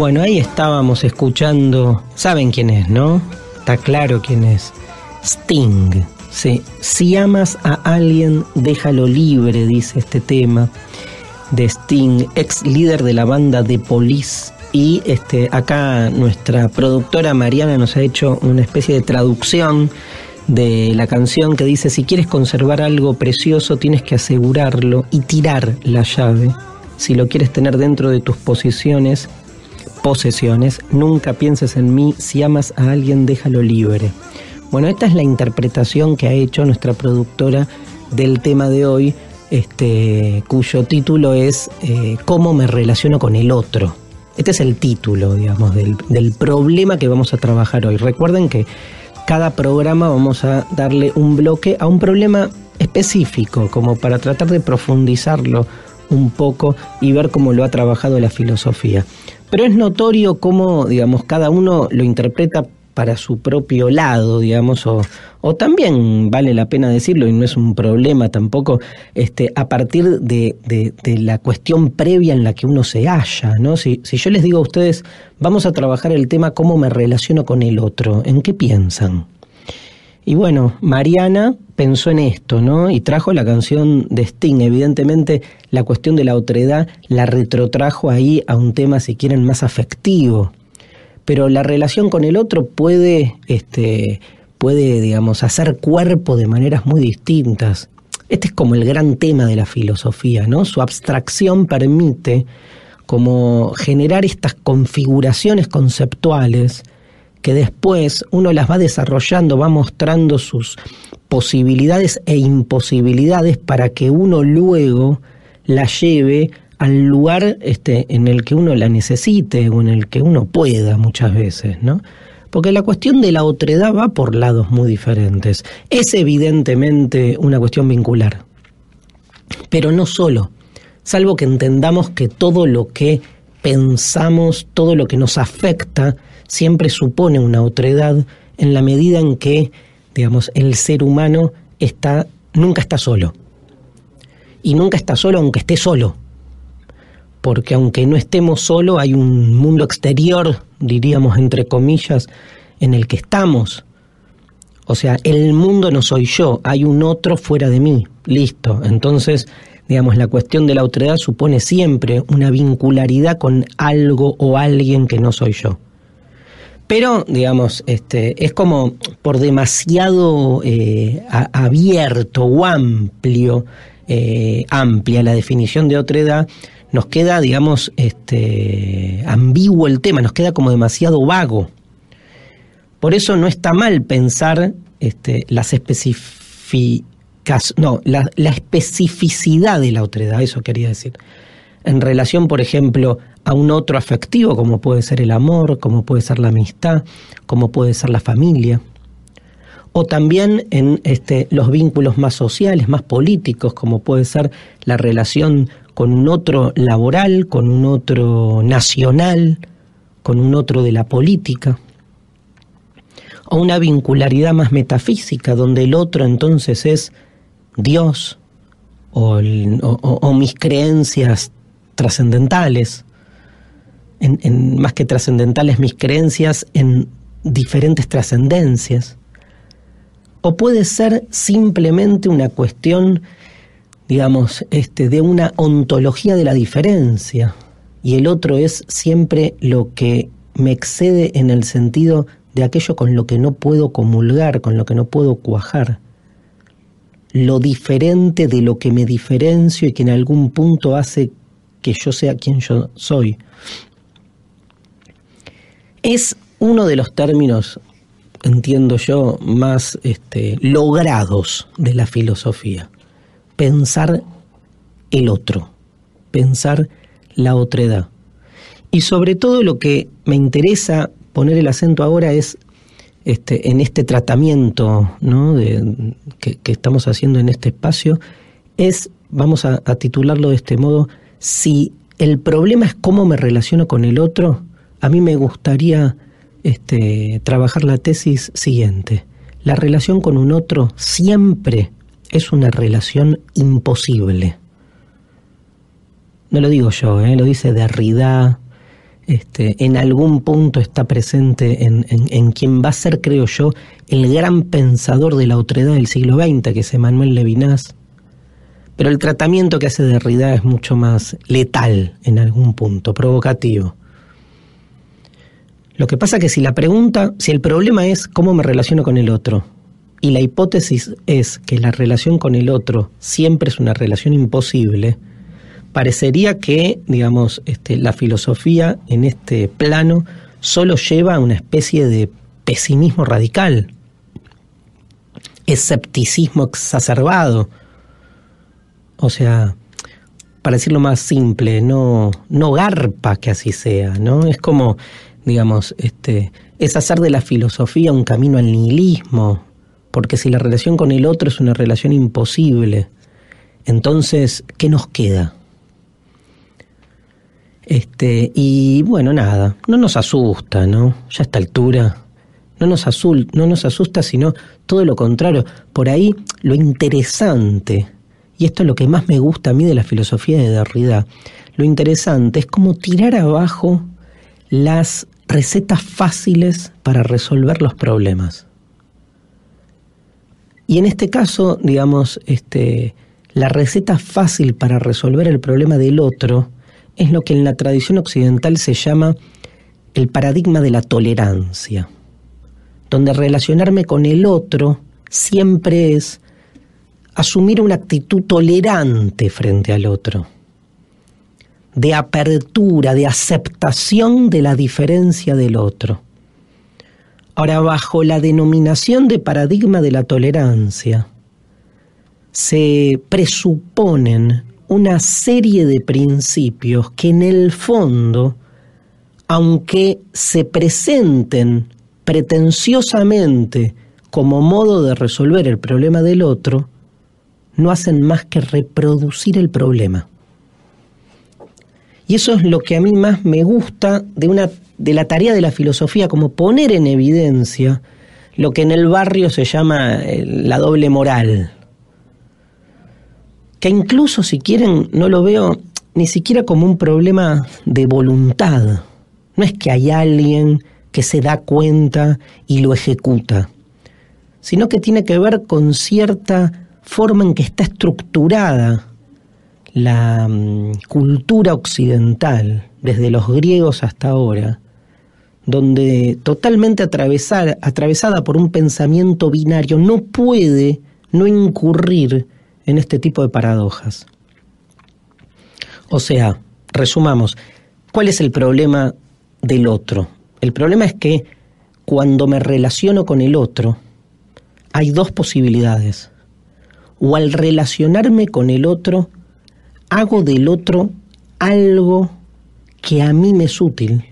Bueno, ahí estábamos escuchando, saben quién es, ¿no? Está claro quién es. Sting. Sí. Si amas a alguien, déjalo libre, dice este tema de Sting, ex líder de la banda The Police. Y este, acá nuestra productora Mariana nos ha hecho una especie de traducción de la canción que dice, si quieres conservar algo precioso, tienes que asegurarlo y tirar la llave. Si lo quieres tener dentro de tus posiciones, posesiones, nunca pienses en mí, si amas a alguien déjalo libre. Bueno, esta es la interpretación que ha hecho nuestra productora del tema de hoy, este, cuyo título es eh, ¿Cómo me relaciono con el otro? Este es el título, digamos, del, del problema que vamos a trabajar hoy. Recuerden que cada programa vamos a darle un bloque a un problema específico, como para tratar de profundizarlo un poco y ver cómo lo ha trabajado la filosofía. Pero es notorio cómo, digamos, cada uno lo interpreta para su propio lado, digamos, o, también vale la pena decirlo y no es un problema tampoco, este, a partir de, la cuestión previa en la que uno se halla, ¿no? si, yo les digo a ustedes, vamos a trabajar el tema cómo me relaciono con el otro, ¿en qué piensan? Y bueno, Mariana pensó en esto, ¿no? Y trajo la canción de Sting. Evidentemente, la cuestión de la otredad la retrotrajo ahí a un tema, si quieren, más afectivo. Pero la relación con el otro puede, este, puede, digamos, hacer cuerpo de maneras muy distintas. Este es como el gran tema de la filosofía, ¿no? Su abstracción permite como generar estas configuraciones conceptuales que después uno las va desarrollando, va mostrando sus posibilidades e imposibilidades para que uno luego la lleve al lugar este, en el que uno la necesite o en el que uno pueda muchas veces, ¿no? Porque la cuestión de la otredad va por lados muy diferentes. Es evidentemente una cuestión vincular, pero no solo, salvo que entendamos que todo lo que pensamos, todo lo que nos afecta, siempre supone una otredad en la medida en que, digamos, el ser humano está, nunca está solo. Y nunca está solo aunque esté solo. Porque aunque no estemos solo, hay un mundo exterior, diríamos entre comillas, en el que estamos. O sea, el mundo no soy yo, hay un otro fuera de mí. Listo. Entonces, Digamos, la cuestión de la otredad supone siempre una vincularidad con algo o alguien que no soy yo. Pero, digamos, este, es como por demasiado eh, abierto o amplio, eh, amplia la definición de otredad, nos queda, digamos, este, ambiguo el tema, nos queda como demasiado vago. Por eso no está mal pensar este, las especificidades no, la, especificidad de la otredad, eso quería decir. En relación, por ejemplo, a un otro afectivo, como puede ser el amor, como puede ser la amistad, como puede ser la familia. O también en este, los vínculos más sociales, más políticos, como puede ser la relación con un otro laboral, con un otro nacional, con un otro de la política. O una vincularidad más metafísica, donde el otro entonces es Dios o, mis creencias trascendentales, en, más que trascendentales mis creencias en diferentes trascendencias, o puede ser simplemente una cuestión, digamos, este, de una ontología de la diferencia, y el otro es siempre lo que me excede en el sentido de aquello con lo que no puedo comulgar, con lo que no puedo cuajar lo diferente de lo que me diferencio y que en algún punto hace que yo sea quien yo soy. Es uno de los términos, entiendo yo, más este, logrados de la filosofía. Pensar el otro, pensar la otredad. Y sobre todo lo que me interesa poner el acento ahora es este, en este tratamiento que, estamos haciendo en este espacio es, vamos a, titularlo de este modo, si el problema es cómo me relaciono con el otro, a mí me gustaría este, trabajar la tesis siguiente. La relación con un otro siempre es una relación imposible. No lo digo yo, ¿eh? lo dice Derrida, este, en algún punto está presente en, quien va a ser, creo yo, el gran pensador de la otredad del siglo XX, que es Emmanuel Levinas. Pero el tratamiento que hace Derrida es mucho más letal en algún punto, provocativo. Lo que pasa es que si la pregunta, si el problema es cómo me relaciono con el otro, y la hipótesis es que la relación con el otro siempre es una relación imposible, parecería que, digamos, este, la filosofía en este plano solo lleva a una especie de pesimismo radical, escepticismo exacerbado. O sea, para decirlo más simple, no, no garpa que así sea, ¿no? Es como, digamos, este, es hacer de la filosofía un camino al nihilismo, porque si la relación con el otro es una relación imposible, entonces, ¿qué nos queda? Este, y bueno, nada, no nos asusta, ¿no? Ya a esta altura, no nos, asusta, no nos asusta, sino todo lo contrario. Por ahí lo interesante, y esto es lo que más me gusta a mí de la filosofía de Derrida, lo interesante es como tirar abajo las recetas fáciles para resolver los problemas. Y en este caso, digamos, este, la receta fácil para resolver el problema del otro, es lo que en la tradición occidental se llama el paradigma de la tolerancia, donde relacionarme con el otro siempre es asumir una actitud tolerante frente al otro, de apertura, de aceptación de la diferencia del otro. Ahora, bajo la denominación de paradigma de la tolerancia, se presuponen una serie de principios que en el fondo, aunque se presenten pretenciosamente como modo de resolver el problema del otro, no hacen más que reproducir el problema. Y eso es lo que a mí más me gusta de, una, de la tarea de la filosofía, como poner en evidencia lo que en el barrio se llama eh, la doble moral que incluso si quieren, no lo veo ni siquiera como un problema de voluntad. No es que hay alguien que se da cuenta y lo ejecuta, sino que tiene que ver con cierta forma en que está estructurada la mm, cultura occidental, desde los griegos hasta ahora, donde totalmente atravesada por un pensamiento binario no puede no incurrir en este tipo de paradojas. O sea, resumamos, ¿cuál es el problema del otro? El problema es que cuando me relaciono con el otro, hay dos posibilidades. O al relacionarme con el otro, hago del otro algo que a mí me es útil.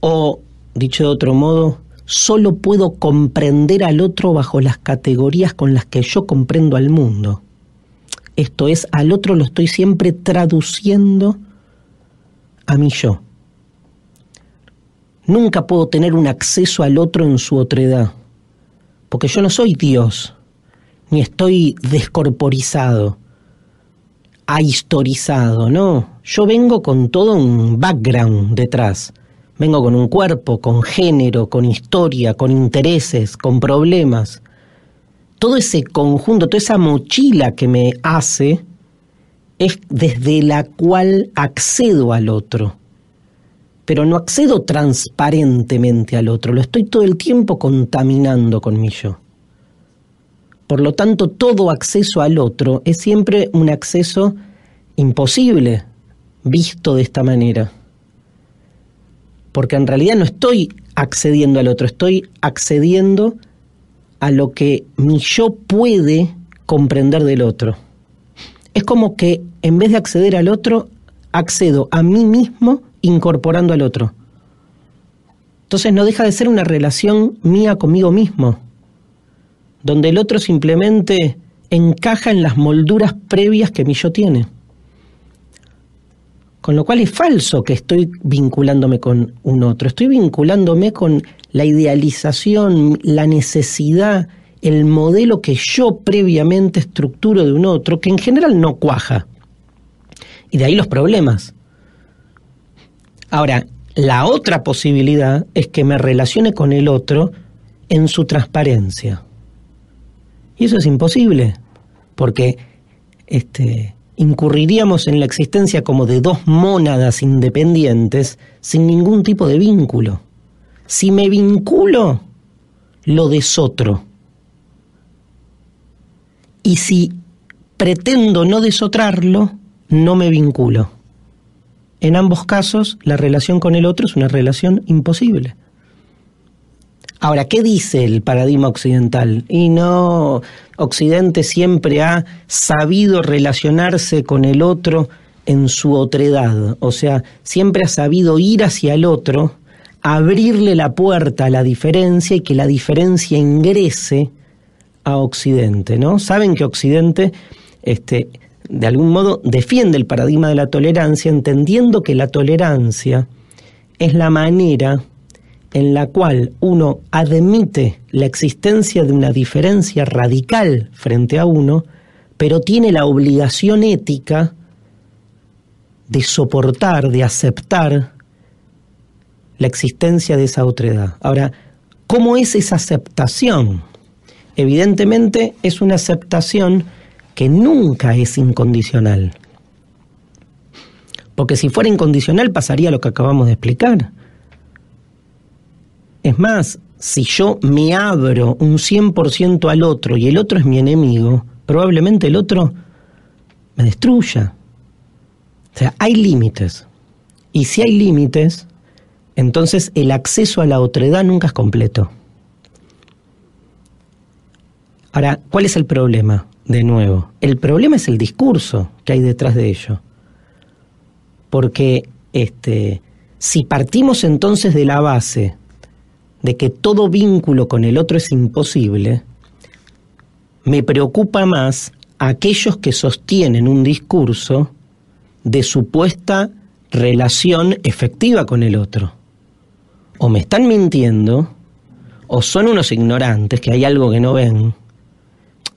O, dicho de otro modo, solo puedo comprender al otro bajo las categorías con las que yo comprendo al mundo. Esto es, al otro lo estoy siempre traduciendo a mí yo. Nunca puedo tener un acceso al otro en su otredad, porque yo no soy Dios, ni estoy descorporizado, ahistorizado, no. Yo vengo con todo un background detrás Vengo con un cuerpo, con género, con historia, con intereses, con problemas. Todo ese conjunto, toda esa mochila que me hace es desde la cual accedo al otro. Pero no accedo transparentemente al otro, lo estoy todo el tiempo contaminando con mi yo. Por lo tanto, todo acceso al otro es siempre un acceso imposible, visto de esta manera porque en realidad no estoy accediendo al otro, estoy accediendo a lo que mi yo puede comprender del otro. Es como que en vez de acceder al otro, accedo a mí mismo incorporando al otro. Entonces no deja de ser una relación mía conmigo mismo, donde el otro simplemente encaja en las molduras previas que mi yo tiene. Con lo cual es falso que estoy vinculándome con un otro, estoy vinculándome con la idealización, la necesidad, el modelo que yo previamente estructuro de un otro, que en general no cuaja. Y de ahí los problemas. Ahora, la otra posibilidad es que me relacione con el otro en su transparencia. Y eso es imposible, porque este, incurriríamos en la existencia como de dos mónadas independientes sin ningún tipo de vínculo. Si me vinculo, lo desotro. Y si pretendo no desotrarlo, no me vinculo. En ambos casos, la relación con el otro es una relación imposible. Ahora, ¿qué dice el paradigma occidental? Y no, Occidente siempre ha sabido relacionarse con el otro en su otredad, o sea, siempre ha sabido ir hacia el otro, abrirle la puerta a la diferencia y que la diferencia ingrese a Occidente, ¿no? Saben que Occidente, este, de algún modo, defiende el paradigma de la tolerancia, entendiendo que la tolerancia es la manera en la cual uno admite la existencia de una diferencia radical frente a uno, pero tiene la obligación ética de soportar, de aceptar la existencia de esa otredad. Ahora, ¿cómo es esa aceptación? Evidentemente es una aceptación que nunca es incondicional. Porque si fuera incondicional pasaría lo que acabamos de explicar. Es más, si yo me abro un 100% al otro y el otro es mi enemigo, probablemente el otro me destruya. O sea, hay límites. Y si hay límites, entonces el acceso a la otredad nunca es completo. Ahora, ¿cuál es el problema? De nuevo, el problema es el discurso que hay detrás de ello. Porque este, si partimos entonces de la base de que todo vínculo con el otro es imposible, me preocupa más aquellos que sostienen un discurso de supuesta relación efectiva con el otro. O me están mintiendo, o son unos ignorantes, que hay algo que no ven,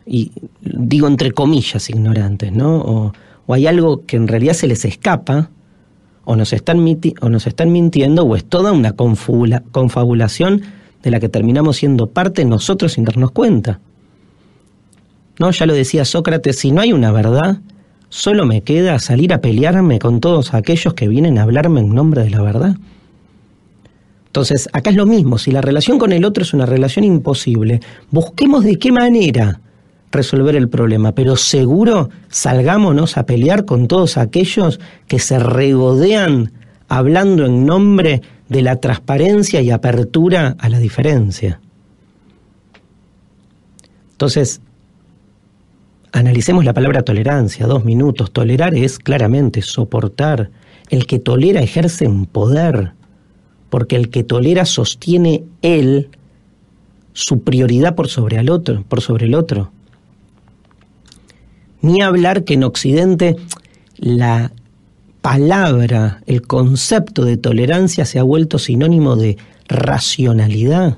y digo entre comillas ignorantes, ¿no? O, o hay algo que en realidad se les escapa, o nos están, o nos están mintiendo o es toda una confabulación de la que terminamos siendo parte nosotros sin darnos cuenta. No, ya lo decía Sócrates, si no hay una verdad, solo me queda salir a pelearme con todos aquellos que vienen a hablarme en nombre de la verdad. Entonces, acá es lo mismo, si la relación con el otro es una relación imposible, busquemos de qué manera resolver el problema, pero seguro salgámonos a pelear con todos aquellos que se regodean hablando en nombre de la transparencia y apertura a la diferencia. Entonces, analicemos la palabra tolerancia, dos minutos. Tolerar es claramente soportar. El que tolera ejerce un poder, porque el que tolera sostiene él su prioridad por sobre, el otro, por sobre el otro. Ni hablar que en Occidente la palabra, el concepto de tolerancia se ha vuelto sinónimo de racionalidad,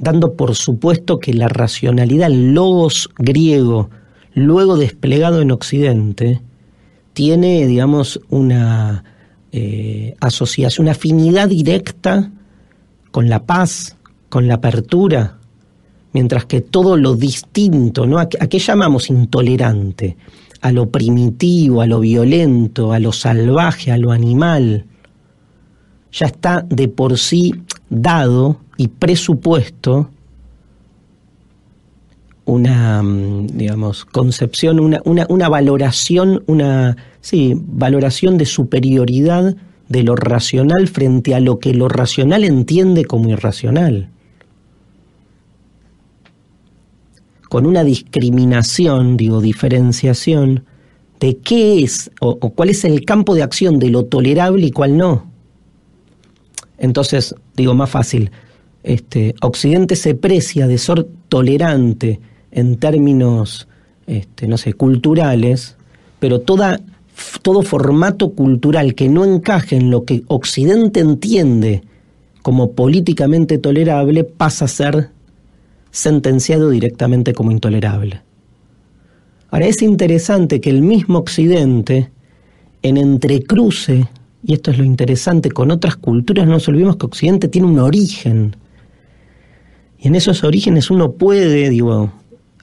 dando por supuesto que la racionalidad, el logos griego, luego desplegado en Occidente, tiene, digamos, una eh, asociación, una afinidad directa con la paz, con la apertura, mientras que todo lo distinto, ¿A qué llamamos intolerante? A lo primitivo, a lo violento, a lo salvaje, a lo animal. Ya está de por sí dado y presupuesto una, mm, digamos, concepción, una, valoración, una, valoración de superioridad de lo racional frente a lo que lo racional entiende como irracional. con una discriminación, digo, diferenciación de qué es o, cuál es el campo de acción de lo tolerable y cuál no. Entonces, digo, más fácil, este, Occidente se precia de ser tolerante en términos, este, no sé, culturales, pero toda, todo formato cultural que no encaje en lo que Occidente entiende como políticamente tolerable pasa a ser sentenciado directamente como intolerable. Ahora es interesante que el mismo Occidente, en entrecruce, y esto es lo interesante, con otras culturas, no nos olvidemos que Occidente tiene un origen. Y en esos orígenes uno puede, digo,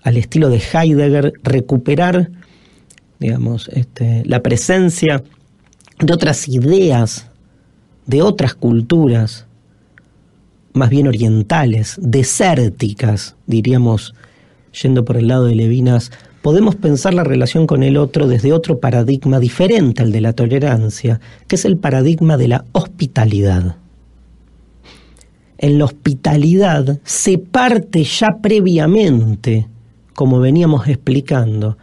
al estilo de Heidegger, recuperar, digamos, este, la presencia de otras ideas, de otras culturas, más bien orientales, desérticas, diríamos, yendo por el lado de Levinas, podemos pensar la relación con el otro desde otro paradigma diferente al de la tolerancia, que es el paradigma de la hospitalidad. En la hospitalidad se parte ya previamente, como veníamos explicando,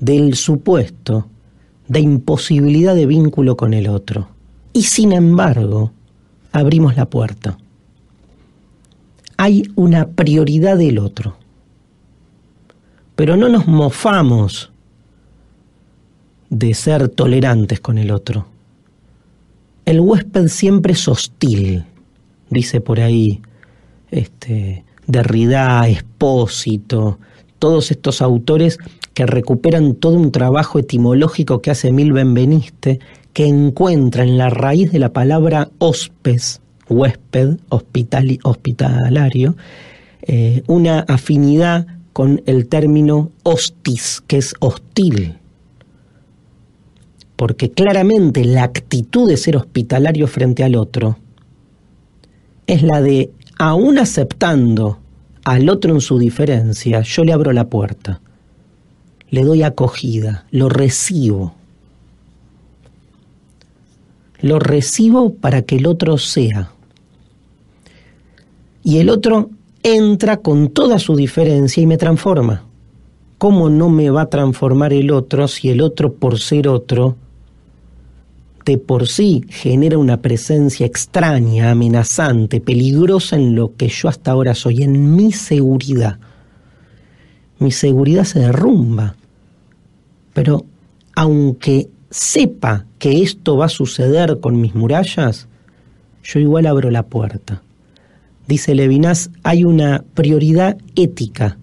del supuesto de imposibilidad de vínculo con el otro. Y sin embargo, abrimos la puerta hay una prioridad del otro. Pero no nos mofamos de ser tolerantes con el otro. El huésped siempre es hostil, dice por ahí este, Derrida, Espósito, todos estos autores que recuperan todo un trabajo etimológico que hace Mil Benveniste, que encuentra en la raíz de la palabra hospes huésped hospitalario, eh, una afinidad con el término hostis, que es hostil. Porque claramente la actitud de ser hospitalario frente al otro es la de, aún aceptando al otro en su diferencia, yo le abro la puerta, le doy acogida, lo recibo. Lo recibo para que el otro sea y el otro entra con toda su diferencia y me transforma. ¿Cómo no me va a transformar el otro si el otro por ser otro de por sí genera una presencia extraña, amenazante, peligrosa en lo que yo hasta ahora soy, en mi seguridad? Mi seguridad se derrumba. Pero aunque sepa que esto va a suceder con mis murallas, yo igual abro la puerta dice Levinas, hay una prioridad ética.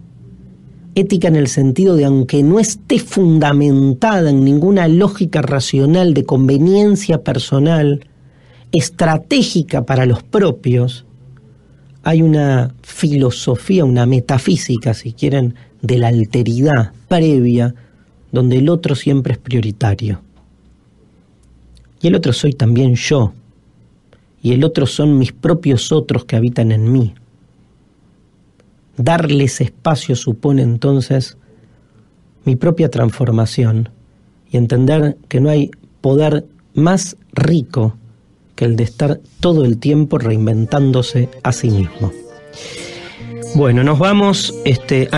Ética en el sentido de aunque no esté fundamentada en ninguna lógica racional de conveniencia personal, estratégica para los propios, hay una filosofía, una metafísica, si quieren, de la alteridad previa, donde el otro siempre es prioritario. Y el otro soy también yo, y el otro son mis propios otros que habitan en mí. Darles espacio supone entonces mi propia transformación y entender que no hay poder más rico que el de estar todo el tiempo reinventándose a sí mismo. Bueno, nos vamos este